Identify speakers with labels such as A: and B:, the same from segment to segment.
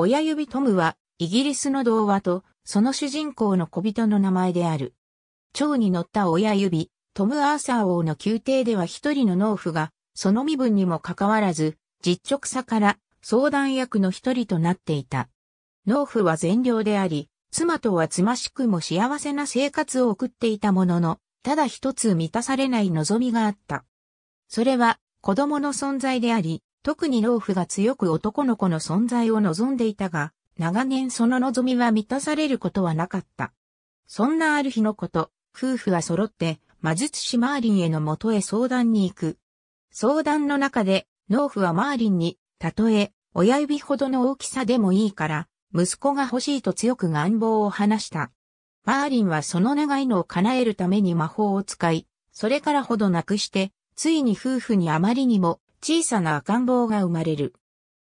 A: 親指トムは、イギリスの童話と、その主人公の小人の名前である。蝶に乗った親指、トム・アーサー王の宮廷では一人の農夫が、その身分にもかかわらず、実直さから相談役の一人となっていた。農夫は善良であり、妻とはつましくも幸せな生活を送っていたものの、ただ一つ満たされない望みがあった。それは子供の存在であり、特に老婦が強く男の子の存在を望んでいたが、長年その望みは満たされることはなかった。そんなある日のこと、夫婦は揃って、魔術師マーリンへの元へ相談に行く。相談の中で、農夫はマーリンに、たとえ、親指ほどの大きさでもいいから、息子が欲しいと強く願望を話した。マーリンはその願いのを叶えるために魔法を使い、それからほどなくして、ついに夫婦にあまりにも小さな赤ん坊が生まれる。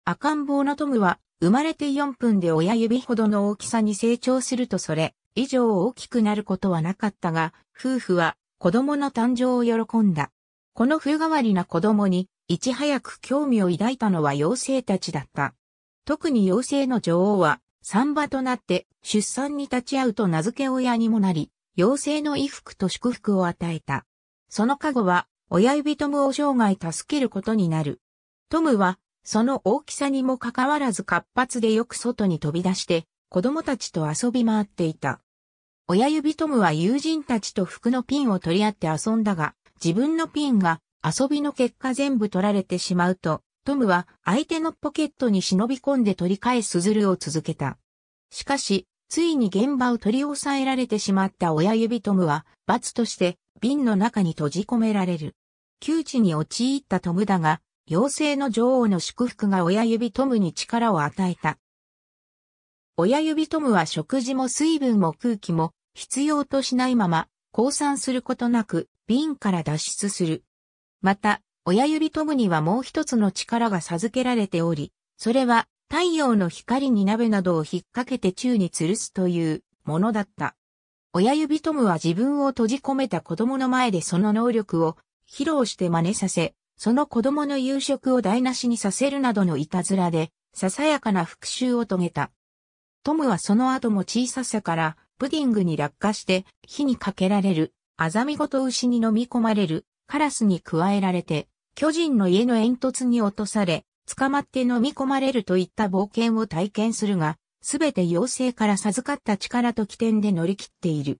A: 赤ん坊のトムは、生まれて4分で親指ほどの大きさに成長するとそれ、以上大きくなることはなかったが、夫婦は子供の誕生を喜んだ。この風変わりな子供に、いち早く興味を抱いたのは妖精たちだった。特に妖精の女王は、産婆となって出産に立ち会うと名付け親にもなり、妖精の衣服と祝福を与えた。その加護は親指トムを生涯助けることになる。トムは、その大きさにもかかわらず活発でよく外に飛び出して、子供たちと遊び回っていた。親指トムは友人たちと服のピンを取り合って遊んだが、自分のピンが遊びの結果全部取られてしまうと、トムは相手のポケットに忍び込んで取り返すズルを続けた。しかし、ついに現場を取り押さえられてしまった親指トムは、罰として瓶の中に閉じ込められる。窮地に陥ったトムだが、妖精の女王の祝福が親指トムに力を与えた。親指トムは食事も水分も空気も必要としないまま、降参することなく瓶から脱出する。また、親指トムにはもう一つの力が授けられており、それは太陽の光に鍋などを引っ掛けて宙に吊るすというものだった。親指トムは自分を閉じ込めた子供の前でその能力を披露して真似させ、その子供の夕食を台無しにさせるなどのいたずらで、ささやかな復讐を遂げた。トムはその後も小ささから、プディングに落下して火にかけられる、あざみごと牛に飲み込まれる、カラスに加えられて、巨人の家の煙突に落とされ、捕まって飲み込まれるといった冒険を体験するが、すべて妖精から授かった力と起点で乗り切っている。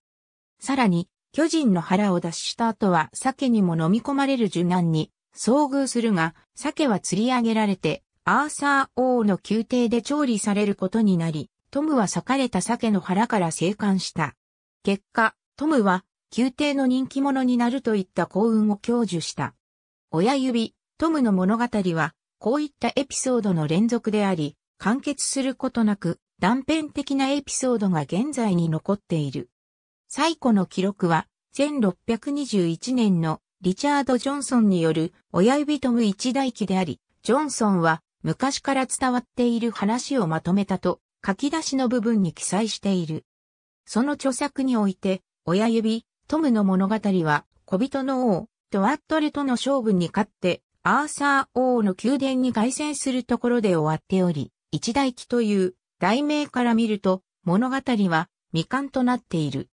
A: さらに、巨人の腹を脱した後は鮭にも飲み込まれる受難に遭遇するが、鮭は釣り上げられて、アーサー王の宮廷で調理されることになり、トムは裂かれた鮭の腹から生還した。結果、トムは宮廷の人気者になるといった幸運を享受した。親指、トムの物語は、こういったエピソードの連続であり、完結することなく、断片的なエピソードが現在に残っている。最古の記録は、1621年のリチャード・ジョンソンによる親指トム一代記であり、ジョンソンは昔から伝わっている話をまとめたと書き出しの部分に記載している。その著作において、親指、トムの物語は、小人の王、ドワットレとの勝負に勝って、アーサー王の宮殿に凱旋するところで終わっており、一代記という題名から見ると、物語は未完となっている。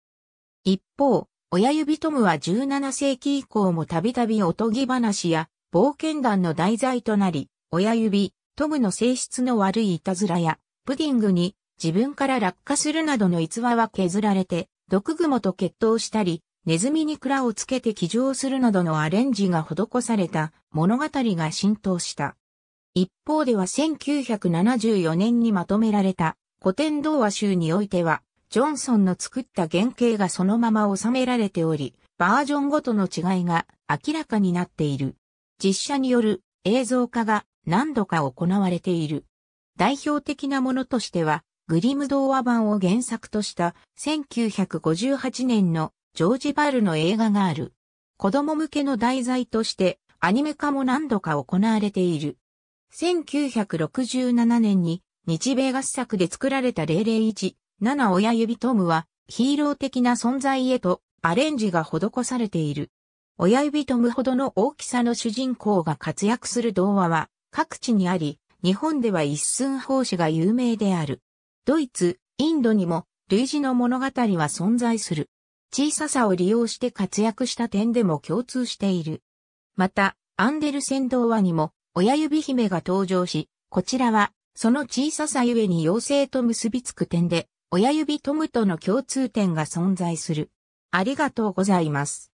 A: 一方、親指トムは17世紀以降もたびたびおとぎ話や冒険談の題材となり、親指、トムの性質の悪いいたずらや、プディングに自分から落下するなどの逸話は削られて、毒蜘蛛と決闘したり、ネズミに蔵をつけて騎乗するなどのアレンジが施された物語が浸透した。一方では1974年にまとめられた古典童話集においては、ジョンソンの作った原型がそのまま収められており、バージョンごとの違いが明らかになっている。実写による映像化が何度か行われている。代表的なものとしては、グリム童話版を原作とした1958年のジョージ・バールの映画がある。子供向けの題材としてアニメ化も何度か行われている。1967年に日米合作で作られた001、7親指トムはヒーロー的な存在へとアレンジが施されている。親指トムほどの大きさの主人公が活躍する童話は各地にあり、日本では一寸法師が有名である。ドイツ、インドにも類似の物語は存在する。小ささを利用して活躍した点でも共通している。また、アンデルセン童話にも親指姫が登場し、こちらは、その小ささゆえに妖精と結びつく点で、親指トムとの共通点が存在する。ありがとうございます。